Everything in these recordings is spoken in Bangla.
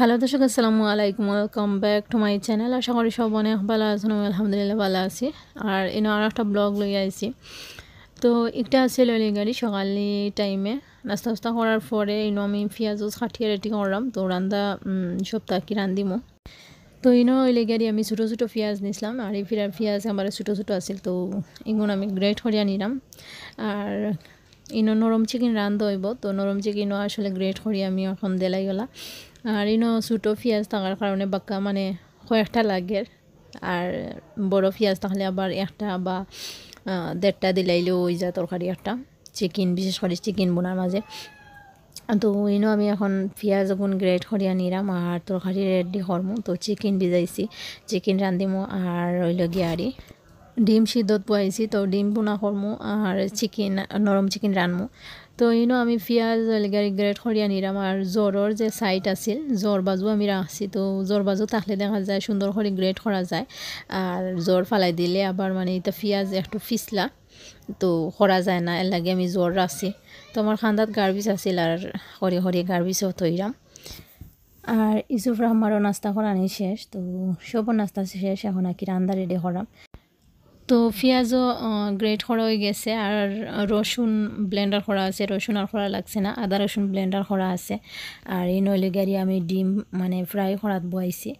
হ্যালো দর্শক আসসালামু আলাইকুম welcome back to my channel আশা করি সব অনেক ভালো আছেন আলহামদুলিল্লাহ ভালো আছি আর এনে আর একটা ব্লগ লই আইছি তো একটা আছে লইলি গাড়ি সকালে টাইমে নাস্তা নাস্তা করার পরে ইনো আমি পেঁয়াজুস খাটিয়ে রেডি করলাম তো রান্দা সপ্তাহ কি রান্ধিমো তো ইনো ওইলে গাড়ি আমি ছোটো ছোটো পেঁয়াজ নিছিলাম আর এই ফিরার পেঁয়াজ আমার ছোটো ছোটো আছিল তো এগুলো আমি গ্রেট করিয়া নিলাম আর ইনো নরম চিকেন রান্ধ হইব তো নরম চিকেনও আসলে গ্রেট করি আমি এখন দেলাই গলা আর ইনো ছোটো পেঁয়াজ থাকার কারণে বাক্কা মানে কয়েকটা লাগে আর বড় পেঁয়াজ থাকলে আবার একটা বা দেড়টা দিলাইলেও ওই যা তরকারি একটা চিকেন বিশেষ করে চিকেন বোনার মাঝে তো ইনো আমি এখন পেঁয়াজ গুণ গ্রেড করিয়া নিলাম আর তরকারি রেডি করমু তো চিকেন ভিজাইছি চিকেন রান্ধিমু আর রইল গিয়ারি ডিম সিদ্ধত বয়াইছি তো ডিম বোনা করমু আর চিকেন নরম চিকেন রানমু তো ইনো আমি পিঁয়াজ এলগারি গ্রেট সরিয়া আনি আর জ্বৰৰ যে চাইট আছিল জ্বৰ বাজু আমি ৰাখিছোঁ তো জ্বৰ বাজু থাকলে দেখা যায় সুন্দর করে গ্রেট করা যায় আর জ্বৰ ফালাই দিলে আবার মানে এটা পিঁয়াজ একটু ফিসলা তো করা যায় না এর লাগে আমি জ্বৰ রাখছি তো আমার খান্দাত গার্বিজ আছিল আর সৰি সরে গার্বিজও তৈরাম আর ইউসুফ রহমারও নাস্তা করা শেষ তো সবও নাস্তা শেষ এখন আর কি রান্দা রেডি করাম তো পেঁয়াজও গ্রেট করা হয়ে গেছে আর রসুন ব্লেন্ডার করা আছে রসুন আর করা লাগছে না আদা রসুন ব্লেন্ডার করা আছে আর এই নইলে গাড়ি আমি ডিম মানে ফ্রাই করাত বয়েছি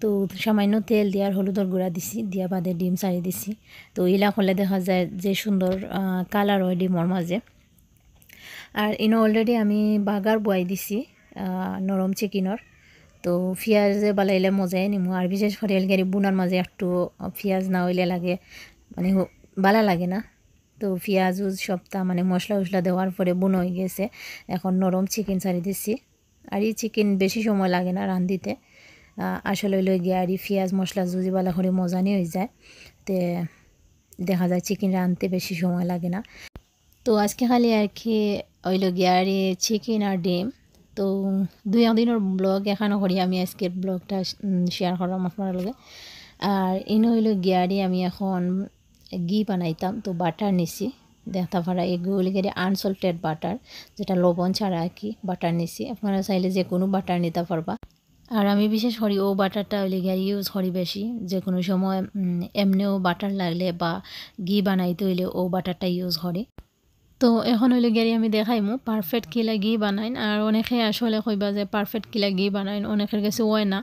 তো সামান্য তেল দিয়ে আর হলুদর গুঁড়া দিছি দিয়া বাদে ডিম চাই দিছি তো ইলা হলে দেখা যায় যে সুন্দর কালার হয় ডিমর মাঝে আর ইনো অলরেডি আমি বাগার বয়াই দিছি নরম চিকেনর তো পেঁয়াজে বালাইলে মজাই নিমু আর বিশেষ করে এলগারি বোনার মাঝে একটু পেঁয়াজ না হইলে লাগে মানে ভালো লাগে না তো পেঁয়াজ উজ সপ্তাহ মানে মশলা উশলা দেওয়ার পরে বুন হয়ে গেছে এখন নরম চিকেন ছাড়ি দিচ্ছি আর এই চিকেন বেশি সময় লাগে না রান্ধিতে আসলে লই গিয়ে আর পেঁয়াজ মশলা জুজি বালা করে মজানি হয়ে যায় তে দেখা যায় চিকেন রাঁধতে বেশি সময় লাগে না তো আজকে খালি আর কি ওই লোক আর চিকেন আর ডিম তো দুই একদিনের ব্লগ এখানো করি আমি আজকের ব্লগটা শেয়ার করলাম আপনার লগে আর ইন হইল গিয়ারি আমি এখন ঘি বানাইতাম তো বাটার নিছি দেখতে পারা এগুলি গেলে আনসল্টেড বাটার যেটা লবণ ছাড়া আর কি বাটার নিছি আপনারা চাইলে যে কোনো বাটার নিতে পারবা আর আমি বিশেষ করি ও বাটারটা ওই লেগে ইউজ করি বেশি যে কোনো সময় এমনিও বাটার লাগলে বা ঘি বানাইতে হইলে ও বাটারটা ইউজ করি তো এখন হইলে গাড়ি আমি মো পারফেক্ট কি লাগি বানাইন আর অনেকে আসলে কইবা যে পারফেক্ট কি লাগি বানাইন অনেকের কাছে ওয়ে না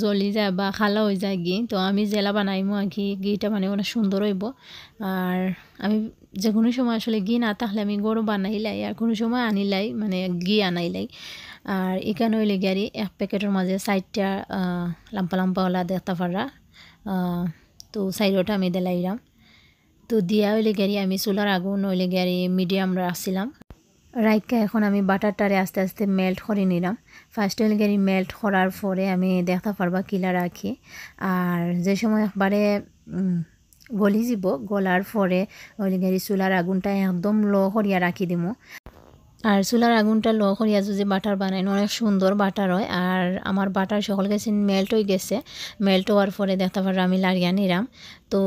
জ্বলি যায় বা খালা হয়ে যায় গি তো আমি জেলা বানাইমো আর কি গিটা মানে অনেক সুন্দর হইব আর আমি যে কোনো সময় আসলে গি না থাকলে আমি গরু বানাইলাই আর কোনো সময় আনিলাই মানে ঘি আনাইলাই আর এখানে হইলে গিয়ারি এক প্যাকেটের মাঝে সাইডটা লাম্পা লাম্পা ওলা দেখতে পারা তো সাইডটা আমি দিলাইলাম তো দিয়া হইলে গাড়ি আমি চুলার আগুন হইলে গাড়ি মিডিয়াম রাখছিলাম রাইকা এখন আমি বাটারটারে আস্তে আস্তে মেল্ট করে নিলাম ফার্স্ট অয়েল গিয়ে মেল্ট করার পরে আমি দেখা পারবা কিলা রাখি আর যে সময় একবারে গলি যাব গলার পরে হইলে গাড়ি চুলার আগুনটা একদম লো করিয়া রাখি দিব আর চুলার আগুনটা লো করিয়া যদি বাটার বানাইন অনেক সুন্দর বাটার হয় আর আমার বাটার সকল গেছে মেল্ট হয়ে গেছে মেল্ট হওয়ার পরে দেখতে পারবো আমি লাড়িয়া নিলাম তো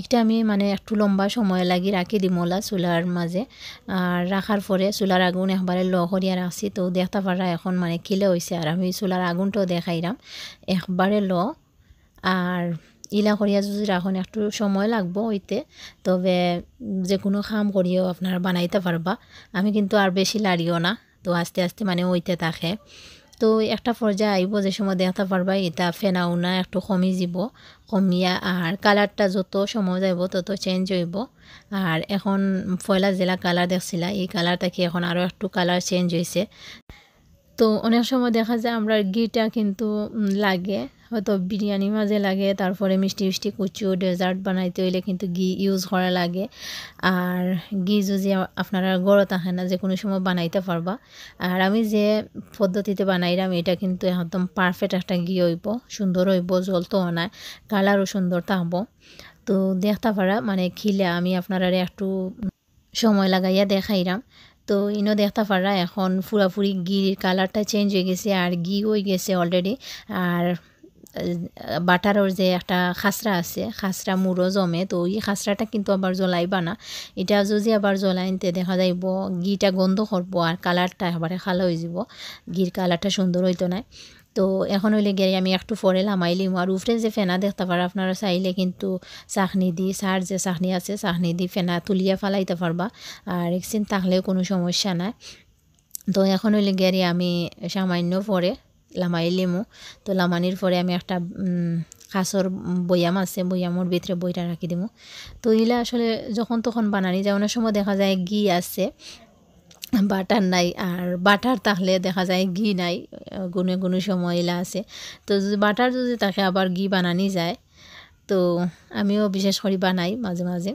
এটা আমি মানে একটু লম্বা সময় লাগি রাখি দিমলা চুলার মাঝে আর রাখার পরে চুলার আগুন একবারে ল করিয়া রাখছি তো দেখতে পারা এখন মানে কিলে হয়েছে আর আমি চুলার আগুনটাও দেখাইলাম একবারে ল আর ইলা করিয়া যদি রাখুন একটু সময় লাগবো ওইতে তবে যে কোনো খাম করিও আপনার বানাইতে পারবা আমি কিন্তু আর বেশি লাড়িও না তো আস্তে আস্তে মানে ওইতে থাকে তো একটা পর্যায়ে আইব যে সময় দেখতে পারবা এটা ফেনা একটু কমি যাব কমিয়া আর কালারটা যত সময় যাব তত চেঞ্জ হইব আর এখন ফয়লা জেলা কালার দেখছিলা এই কালারটা কি এখন আরও একটু কালার চেঞ্জ হয়েছে তো অনেক সময় দেখা যায় আমরা ঘিটা কিন্তু লাগে হয়তো বিরিয়ানি মাঝে লাগে তারপরে মিষ্টি মিষ্টি কুচু ডেজার্ট বানাইতে হইলে কিন্তু ঘি ইউজ করা লাগে আর ঘি যদি আপনারা গড়ত আহে না যে কোনো সময় বানাইতে পারবা আর আমি যে পদ্ধতিতে বানাইলাম এটা কিন্তু একদম পারফেক্ট একটা ঘি হইব সুন্দর হইব জল তো অনায় কালারও সুন্দর থাকব তো দেখতে পারা মানে খিলে আমি আপনারা একটু সময় লাগাইয়া দেখাইলাম তো ইনো দেখতে পারা এখন ফুরাফুরি গির কালারটা চেঞ্জ হয়ে গেছে আর ঘি হয়ে গেছে অলরেডি আর বাটারর যে একটা খাসরা আছে খাসরা মুড়ো জমে তো এই খাসরাটা কিন্তু আবার জ্বলাইবা না এটা যদি আবার জ্বলাইনতে দেখা যাইব গিটা গন্ধ করবো আর কালারটা আবার খালো হয়ে যাব গির কালারটা সুন্দর হইতো না তো এখন হইলে গিয়ে আমি একটু ফরে লামাইলিম আর উফরে যে ফেনা দেখতে পারা আপনারা চাইলে কিন্তু চাখনি দি সার যে চাখনি আছে চাখনি দি ফেনা তুলিয়া ফেলাইতে পারবা আর একসিন থাকলেও কোনো সমস্যা নাই তো এখন হইলে গিয়ে আমি সামান্য পরে লামাইলিমু তো লামানির পরে আমি একটা কাঁচর বয়াম আছে বয়ামর ভিতরে বইটা রাখি দিমু তো এগুলা আসলে যখন তখন বানানি যায় অনেক সময় দেখা যায় ঘি আছে বাটার নাই আর বাটার তাহলে দেখা যায় ঘি নাই গুনে গুনে সময় এলা আছে তো যদি বাটার যদি তাকে আবার ঘি বানানি যায় তো আমিও বিশেষ করে বানাই মাঝে মাঝে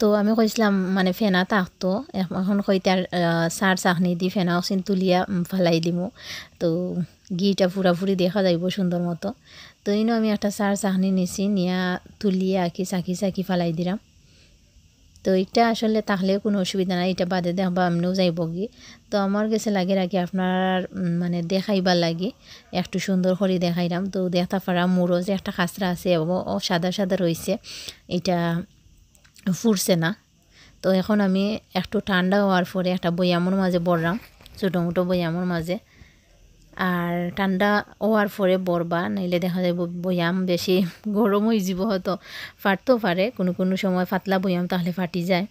তো আমি কৈছিলাম মানে ফেনা তাকতো এখন সৈতে সার চাহনি দি ফেনা চিন তুলিয়া ফেলাই দিমো তো ঘিটা ফুরাফুরি দেখা যাইব সুন্দর মতো তো এনেও আমি একটা সার চাহনি নিছি নিয়া তুলিয়া আঁকি চাকি চাকি ফেলাই দিলাম তো এটা আসলে তাহলে কোনো অসুবিধা নাই এটা বাদে বা আমিও যাইব কি তো আমার কাছে লাগে রাখি আপনার মানে দেখাইবার লাগে একটু সুন্দর করে দেখাইলাম তো দেখা ফারা মোরও যে একটা খাসরা আছে এবং সাদা সাদা রয়েছে এটা ফুরছে না তো এখন আমি একটু ঠান্ডা হওয়ার পরে একটা বইয়ামর মাঝে বললাম ছোটো মোটো বইয়ামর মাঝে আর ঠান্ডা ওয়ার ফরে বরবা নাইলে দেখা যায় বয়াম বেশি হয়ে যাব হয়তো ফাটতেও পারে কোনো কোনো সময় ফাতলা বয়াম তাহলে ফাটি যায়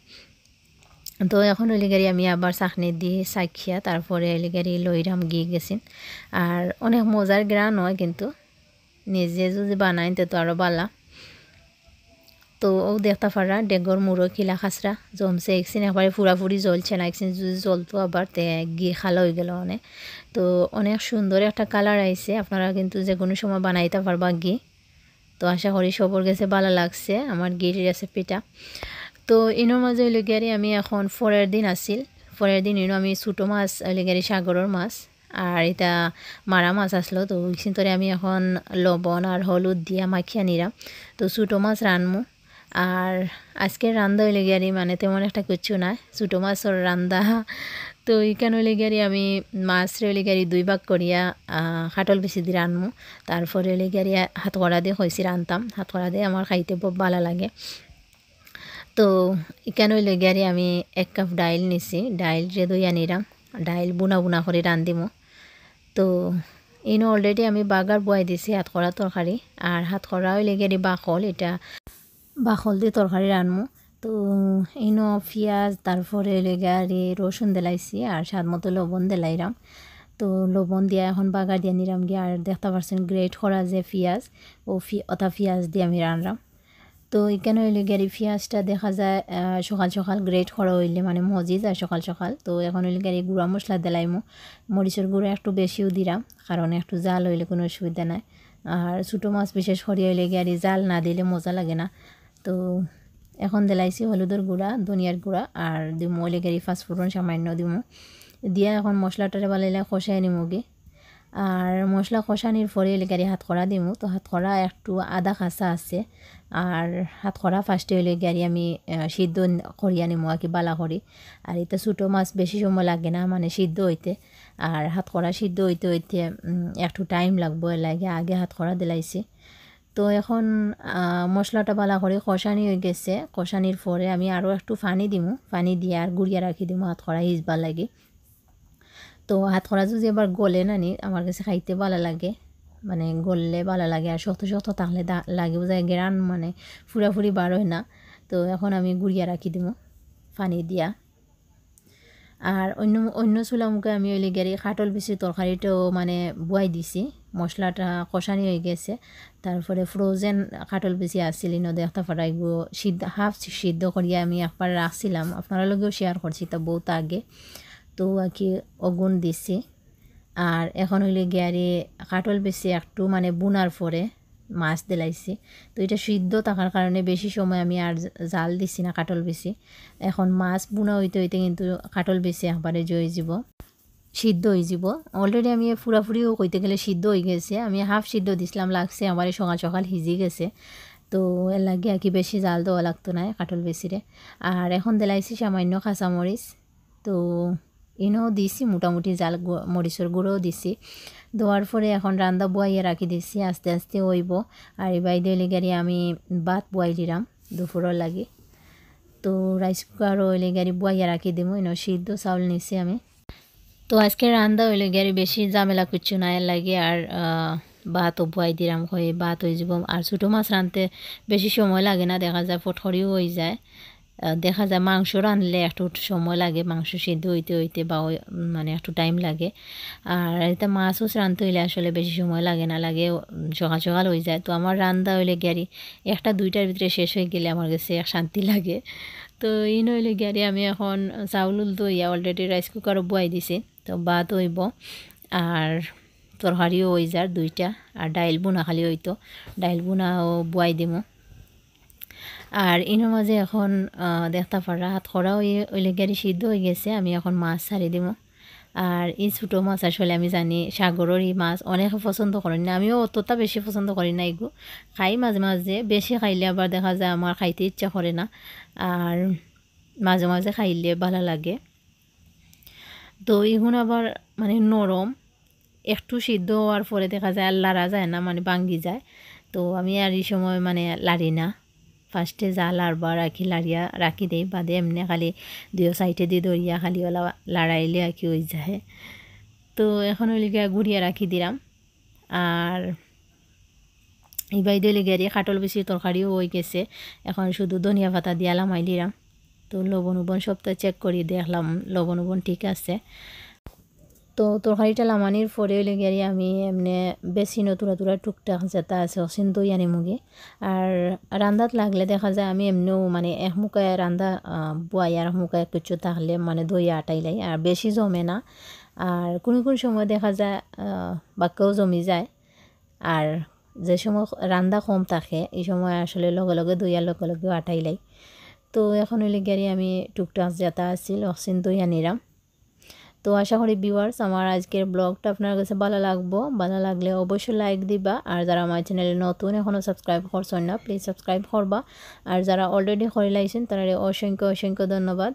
তো এখন এলিগারি আমি আবার চাহনি দিয়ে চাখিয়া তারপরে এলিগারি লইরাম গিয়ে গেছি আর অনেক মজার গ্রান হয় কিন্তু নিজে যদি বানাই তো আরও বালা তো ও দেখতে পারা ডেঙ্গর মুড়ো কিলা খাসরা জমছে একসিন একবারে ফুরাফুরি জ্বলছে না একসিন যদি জ্বলতো আবার গিয়ে খালা হয়ে গেল অনেক মানে। তো অনেক সুন্দর একটা কালার আইছে আপনারা কিন্তু যে কোনো সময় বানাইতে পারবা গি তো আশা করি সবর গেছে ভালো লাগছে আমার গিয়ের রেসিপিটা তো ইনোর মাঝে লেগিয়ারি আমি এখন ফরের দিন আসিল ফরের দিন ইনো আমি ছোটো মাছ লেগিয়ারি সাগরের মাছ আর এটা মারা মাছ আসলো তো ওই আমি এখন লবণ আর হলুদ দিয়া মাখিয়া নিলাম তো ছোটো মাছ রানমো আর আজকের রান্দা হইলে গিয়ারি মানে তেমন একটা কিছু না ছোটো মাছর রান্দা তো এখানে হইলে গিয়ারি আমি মাছ হইলে গিয়ারি দুই ভাগ করিয়া হাটল বেশি দিয়ে রানমু তারপরে হইলে গিয়ারি হাত কড়া দিয়ে হয়েছি রানতাম হাত দিয়ে আমার খাইতে খুব ভালো লাগে তো এখানে হইলে গিয়ারি আমি এক কাপ ডাইল নিছি ডাইল রে দই আনিলাম ডাইল বুনা বুনা করে রান্ধিমু তো ইনো অলরেডি আমি বাগার বয়াই দিছি হাত করা তরকারি আর হাত করা হইলে গিয়ারি বাকল এটা বা হলদি তরকারি রানমু তো ন পিঁয়াজ তারপরে লেগারে রসুন দেলাইছি আর স্বাদ মতো লবণ রাম তো লবণ দিয়া এখন বাগার দিয়া নিলাম গিয়ে আর দেখতে পারছেন গ্রেট করা যে পিঁয়াজ ও ফি অথা পিঁয়াজ দিয়ে আমি রানলাম তো এখানে হইলে গাড়ি পিঁয়াজটা দেখা যায় সকাল সকাল গ্রেট করা হইলে মানে মজি যায় সকাল সকাল তো এখন হইলে গাড়ি গুঁড়া মশলা দিলাইমো মরিচের গুঁড়া একটু বেশিও দিলাম কারণ একটু জাল হইলে কোনো অসুবিধা নাই আর ছোটো মাছ বিশেষ করে হইলে গাড়ি জাল না দিলে মজা লাগে না তো এখন দেলাইছি হলুদের গুঁড়া ধনিয়ার গুঁড়া আর দিমু গাড়ি ফাঁসফোড়ন সামান্য দিমু দিয়া এখন মশলাটারে বালাইলে খসাই নিমুগে আর মশলা খসানির পরে এলাকারি হাত করা দিমু তো হাত একটু আদা খাসা আছে আর হাত ফার্স্টে হলে গাড়ি আমি সিদ্ধ করি আনিমু আর কি বালা করি আর এটা ছোটো মাছ বেশি সময় লাগে না মানে সিদ্ধ হইতে আর হাত সিদ্ধ হইতে হইতে একটু টাইম লাগবো লাগে আগে হাত করা দিলাইছি তো এখন মশলাটা ভালো করে কষানি হয়ে গেছে কষানির পরে আমি আরও একটু পানি দিমু পানি দিয়ে আর গুড়িয়া রাখি দিমু হাত খরা হিজবার লাগে তো হাত খরা যদি এবার গলে না নি আমার কাছে খাইতে ভালো লাগে মানে গললে ভালো লাগে আর শক্ত শক্ত তাহলে লাগে বোঝায় গ্রান মানে ফুরাফুরি বার হয় না তো এখন আমি গুড়িয়া রাখি দিমু পানি দিয়া আর অন্য অন্য মুখে আমি ওই লেগে খাটল পিসি তরকারিটাও মানে বুয়াই দিছি মশলাটা কষানি হয়ে গেছে তারপরে ফ্রোজেন কাটল বেশি আসছিল নদে একটা ফাটাইগো সিদ্ধ হাফ সিদ্ধ করিয়া আমি একবার রাখছিলাম আপনারা লগেও শেয়ার করছি তা বহুত আগে তো কি অগুন দিছি আর এখন হইলে গিয়ারে কাটল বেশি একটু মানে বোনার পরে মাছ দিলাইছি তো এটা সিদ্ধ থাকার কারণে বেশি সময় আমি আর জাল দিছি না কাটল বেশি এখন মাছ বুনা হইতে হইতে কিন্তু কাটল বেশি একবারে জয়ে যাব সিদ্ধ হয়ে যাব অলরেডি আমি ফুরাফুরিও কইতে গেলে সিদ্ধ হয়ে গেছে আমি হাফ সিদ্ধ দিছিলাম লাগছে আমার সকাল সকাল হিজি গেছে তো এর লাগে আর কি বেশি জাল দেওয়া লাগতো না কাটল বেশিরে আর এখন দিলাইছি সামান্য মরিচ তো এনেও দিছি মোটামুটি জাল মরিচের গুঁড়োও দিছি ধোয়ার পরে এখন রান্দা বুয়াইয়ে রাখি দিছি আস্তে আস্তে হইব আর এই বাই দইলে গাড়ি আমি ভাত বুয়াই দিলাম দুপুরের লাগে তো রাইস কুকার ওইলে গাড়ি বুয়াইয়া রাখি দিব এনে সিদ্ধ চাউল নিছি আমি তো আজকে রান্দা ওইলে গাড়ি বেশি ঝামেলা কুচ্ছু না লাগে আর ভাতও অবুয়াই দিলাম হয়ে ভাত হয়ে যাব আর ছোটো মাছ রাঁধতে বেশি সময় লাগে না দেখা যায় ফটখরিও হয়ে যায় দেখা যায় মাংস রানলে একটু সময় লাগে মাংস সিদ্ধ হইতে হইতে বা মানে একটু টাইম লাগে আর এটা মাছ উস রানতে হইলে আসলে বেশি সময় লাগে না লাগে সকাল সকাল হয়ে যায় তো আমার রান্দা হইলে গ্যারি একটা দুইটার ভিতরে শেষ হয়ে গেলে আমার কাছে এক শান্তি লাগে তো এই নইলে গ্যারি আমি এখন চাউল দইয়া অলরেডি রাইস কুকারও বয়াই দিছি তো ভাত হইব আর তরকারিও হয়ে যার দুইটা আর ডাইল বোনা খালি হইতো ডাইল বোনাও বয়াই দিমো আর ইনোর মাঝে এখন দেখতে পারা হাত খরা হয়ে ওইলে গাড়ি সিদ্ধ হয়ে গেছে আমি এখন মাছ ছাড়ি দিব আর এই ছোটো মাছ আসলে আমি জানি সাগরের এই মাছ অনেক পছন্দ করেন না আমিও অতটা বেশি পছন্দ করি না এগুলো খাই মাঝে মাঝে বেশি খাইলে আবার দেখা যায় আমার খাইতে ইচ্ছা করে না আর মাঝে মাঝে খাইলে ভালো লাগে তো এগুলো আবার মানে নরম একটু সিদ্ধ হওয়ার পরে দেখা যায় আর লাড়া যায় না মানে ভাঙ্গি যায় তো আমি আর এই সময় মানে লাড়ি না ফার্স্টে জাল আর বা রাখি লাড়িয়া রাখি দেই বাদে এমনি খালি দুই সাইডে দিয়ে দরিয়া খালি ওলা লাড়াইলে আর কি ওই যায় তো এখন ওই লিগিয়া ঘুরিয়ে রাখি দিলাম আর এই বাইদে লিগিয়ারি কাটল বেশি তরকারিও হয়ে গেছে এখন শুধু ধনিয়া পাতা দিয়ে লামাই দিলাম তো লবণ উবন সবটা চেক করি দেখলাম লবণ উবন ঠিক আছে তো তরকারিটা লামানির পরে লেগে আর আমি এমনি বেশি নতুরা তুরা টুকটাক যেটা আছে অসীন দই আনি মুগে আর রান্দাত লাগলে দেখা যায় আমি এমনিও মানে এক মুখায় রান্দা বুয়াই আর মুখায় কিছু থাকলে মানে দই আটাই লাই আর বেশি জমে না আর কোন কোন সময় দেখা যায় বাক্যও জমি যায় আর যে সময় রান্দা কম থাকে এই সময় আসলে লগে লগে দইয়ার লগে লগেও আটাই লাই তো এখন হইলে গিয়ে আমি টুকটাক যেটা আছিল অসীন দই আনিরাম তো আশা করি ভিউয়ার্স আমার আজকের ব্লগটা আপনার কাছে ভালো লাগবো ভালো লাগলে অবশ্যই লাইক দিবা আর যারা আমার চ্যানেলে নতুন এখনও সাবস্ক্রাইব করছেন না প্লিজ সাবস্ক্রাইব করবা আর যারা অলরেডি করে লাইছেন তারা অসংখ্য অসংখ্য ধন্যবাদ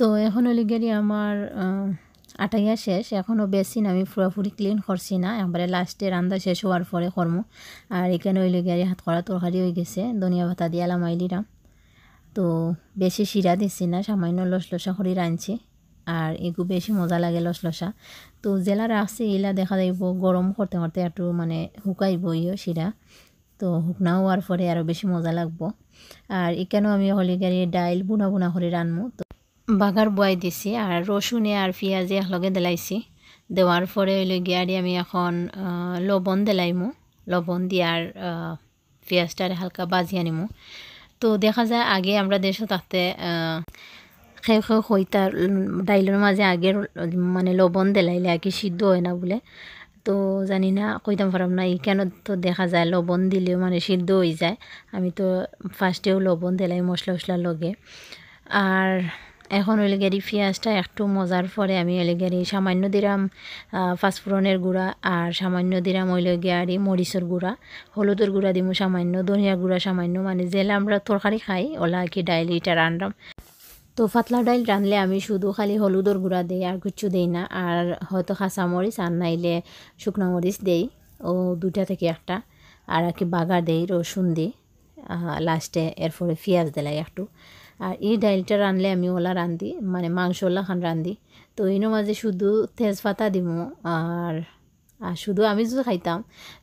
তো এখন লিগেরই আমার আটাইয়া শেষ এখনও বেশি না আমি পুরোপুরি ক্লিন করছি না একবারে লাস্টে রান্না শেষ হওয়ার পরে কর্ম আর এখানে হইলে লিগেরই হাত করা তরকারি হয়ে গেছে ধনিয়া ভাতা দিয়ে আইলি রাম তো বেশি শিরা দিছি না সামান্য লসলসা করে রাঁধছি আর একটু বেশি মজা লাগে লসলসা তো জেলার আছে এলা দেখা যাইব গরম করতে করতে একটু মানে শুকাইব ইয়ে শিরা তো শুকনা হওয়ার পরে আরও বেশি মজা লাগবো আর এখানেও আমি গাড়ি ডাইল বুনা বুনা করে রাঁধবো তো বাগার বয়াই দিছি আর রসুনে আর পেঁয়াজে একলগে দেলাইছি দেওয়ার পরে হইলে গিয়ে আমি এখন লবণ দেলাইমু লবণ দিয়ে আর পেঁয়াজটার হালকা বাজি আনিমু তো দেখা যায় আগে আমরা দেশে তাতে খেয়ে খেয়ে হইতার ডাইলের মাঝে আগে মানে লবণ দিলাইলে আর কি সিদ্ধ হয় না বলে তো জানি না কইতাম পারাম না কেন তো দেখা যায় লবণ দিলেও মানে সিদ্ধ হয়ে যায় আমি তো ফার্স্টেও লবণ দিলাই মশলা উশলা লগে আর এখন ওইলিগারি পেঁয়াজটা একটু মজার পরে আমি অলিগারি সামান্য দিলাম ফাঁসফোড়নের গুঁড়া আর সামান্য দিলাম ওইলিগারি মরিচের গুঁড়া হলুদের গুঁড়া দিমু সামান্য ধনিয়া গুঁড়া সামান্য মানে জেলে আমরা তরকারি খাই ওলা কি ডাইল এটা রান্নাম তো ফাতলা ডাইল রানলে আমি শুধু খালি হলুদের গুঁড়া দিই আর কিচ্ছু দিই না আর হয়তো খাসা মরিচ আর নাইলে শুকনো মরিচ দেই ও দুটা থেকে একটা আর আর কি বাগা দেই রসুন দিই লাস্টে এরপরে পেঁয়াজ দিলাই একটু আর এই ডাইলটা রানলে আমি ওলা রান্ধি মানে মাংস ওলা খান রান্ধি তো ইনো মাঝে শুধু তেজপাতা দিব আর আর শুধু আমি যদি খাইতাম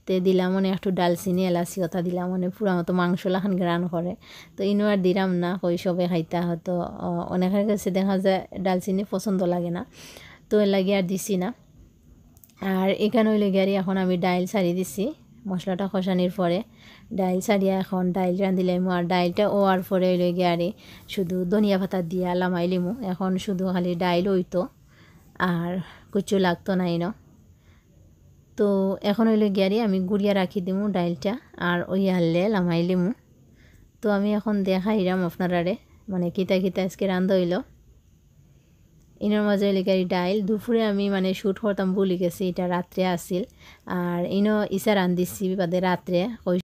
তে দিলাম মানে একটু ডালচিনি এলাচি ওটা দিলাম মানে পুরা মতো মাংস লাখান গ্রান করে তো ইনো আর দিলাম না কই সবে খাইতা হয়তো অনেকের কাছে দেখা যায় ডালচিনি পছন্দ লাগে না তো এর লাগে আর দিছি না আর এখানে ওই লেগে এখন আমি ডাইল সারি দিছি মশলাটা খসানির পরে ডাইল ছাড়িয়া এখন ডাইল রাঁধিলাম আর ডাইলটা ওয়ার পরে লই গিয়ে শুধু ধনিয়া পাতা দিয়া লিমু এখন শুধু খালি ডাইল হইতো আর কিছু লাগতো নাই ন তো এখন হইল গিয়ারি আমি গুড়িয়া রাখি দিমু ডাইলটা আর ওই হাললে লিমু তো আমি এখন দেখাইলাম আপনারারে মানে কিতা কিতা আজকে রান্ধ হইলো ইনোর মজা লিগারি ডাইল দুপুরে আমি মানে শ্যুট করতাম বলি গেছি এটা রাত্রে আসিল আর ইনো ইসা আন্দিছি বাদে রাত্রে ওই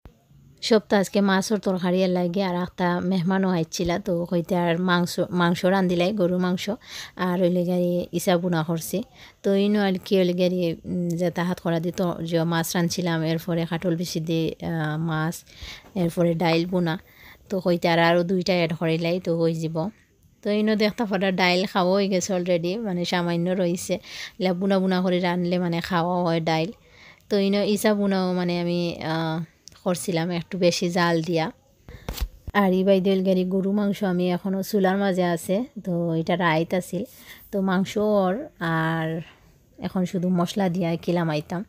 সপ্তাহ আজকে মাছর তরকারি লাগে আর একটা মেহমানও আইছিল তো হইতে আর মাংস মাংস রান্ধিলাই গরু মাংস আর ওই লেগারি ইসা বোনা করছি তো ইনো আর কি ওই লেগারি যে হাত করা দিত যে মাছ রাঁধছিলাম এরপরে কাঠল বেশি দিয়ে মাছ এরপরে ডাইল বোনা তো হইতে আর আরও দুইটা অ্যাড করিলাই তো হয়ে যাব তো নদী একটা ফটা ডাইল খাওয়া হয়ে গেছে অলরেডি মানে সামান্য রয়েছে বুনা বুনা করে রানলে মানে খাওয়া হয় ডাইল তো এই ইসা বুনাও মানে আমি করছিলাম একটু বেশি জাল দিয়া আর ই বাই দইল গাড়ি গরু মাংস আমি এখনও চুলার মাঝে আছে তো এটা রাইত আছিল তো মাংস ওর আর এখন শুধু মশলা দিয়া কিলাম আইতাম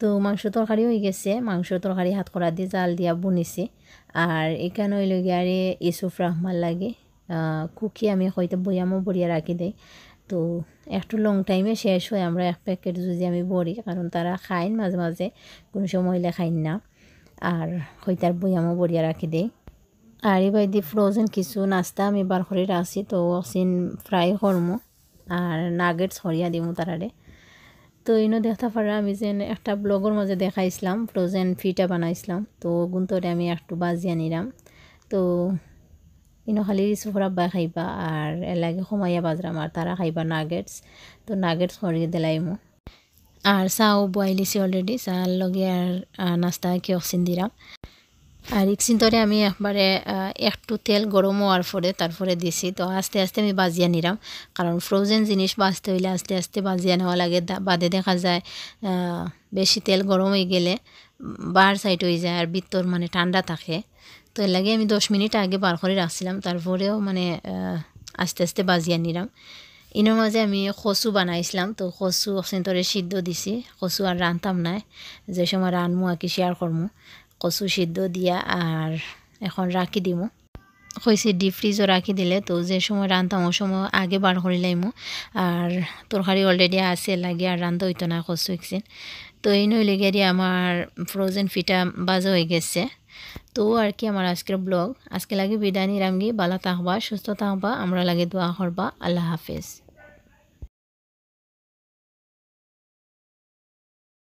তো মাংস তরকারি হয়ে গেছে মাংস তরকারি হাত করা দিয়ে জাল দিয়া বুনিছি আর এখানে হইল গিয়ে আরে ইসুফ রহমান লাগে কুকি আমি হয়তো বয়ামও বড়িয়া রাখি দেই তো একটু লং টাইমে শেষ হয় আমরা এক প্যাকেট যদি আমি বড়ি কারণ তারা খাইন মাঝে মাঝে কোনো সময় খাইন না আর হইতার বয়ামও বড়িয়া রাখি দেই আর এবার দি ফ্রোজেন কিছু নাস্তা আমি বার করে রাখছি তো অক্সিন ফ্রাই করমো আর নাগেটস হরিয়া দিব তারারে তো এনে দেখতে পারা আমি যে একটা ব্লগের মাঝে দেখাইছিলাম ফ্রোজেন ফিটা বানাইছিলাম তো গুন্তরে আমি একটু বাজিয়া নিলাম তো ইনো খালি সুফরাব্বা খাইবা আৰু এলাগে সোমাইয়া বাজরাম আর তাৰা খাইবা নাগেটছ তো নাগেটস খরিয়ে দিলাইমো আৰু চাও বয়াইলিছি অলৰেডি চার লগে আর নাস্তা কিয়কসিন দিলাম আর ইক্সিনটরে আমি একবারে একটু তেল গরম হওয়ার পরে তারপরে দিছি তো আস্তে আস্তে আমি বাজিয়া নিলাম কারণ ফ্রোজেন জিনিস বাজতে হইলে আস্তে আস্তে বাজিয়া নেওয়া লাগে বাদে দেখা যায় বেশি তেল গরম হয়ে গেলে বার সাইড হয়ে যায় আর ভিতর মানে ঠান্ডা থাকে তো এর লাগে আমি দশ মিনিট আগে বার করে রাখছিলাম তারপরেও মানে আস্তে আস্তে বাজিয়া নিলাম ইনোর মাঝে আমি কচু বানাইছিলাম তো কচু অসেন্তরে সিদ্ধ দিছি কচু আর রানতাম নাই যে সময় রানমু আঁকি শেয়ার করমু কচু সিদ্ধ দিয়া আর এখন রাখি দিমু হয়েছে ডিপ ফ্রিজও রাখি দিলে তো যে সময় রান্ধাম ও সময় আগে বার করে লাইমু আর তরকারি অলরেডি আছে লাগে আর রান্ধা হইতো না কচু একদিন তো এই নইলে গিয়ে আমার ফ্রোজেন ফিটা বাজা হয়ে গেছে তো আর কি আমার আজকের ব্লগ আজকে লাগে বিদায় নিরামগি বালা তাহবা সুস্থ তাহবা আমরা লাগে দোয়া হরবা আল্লাহ হাফেজ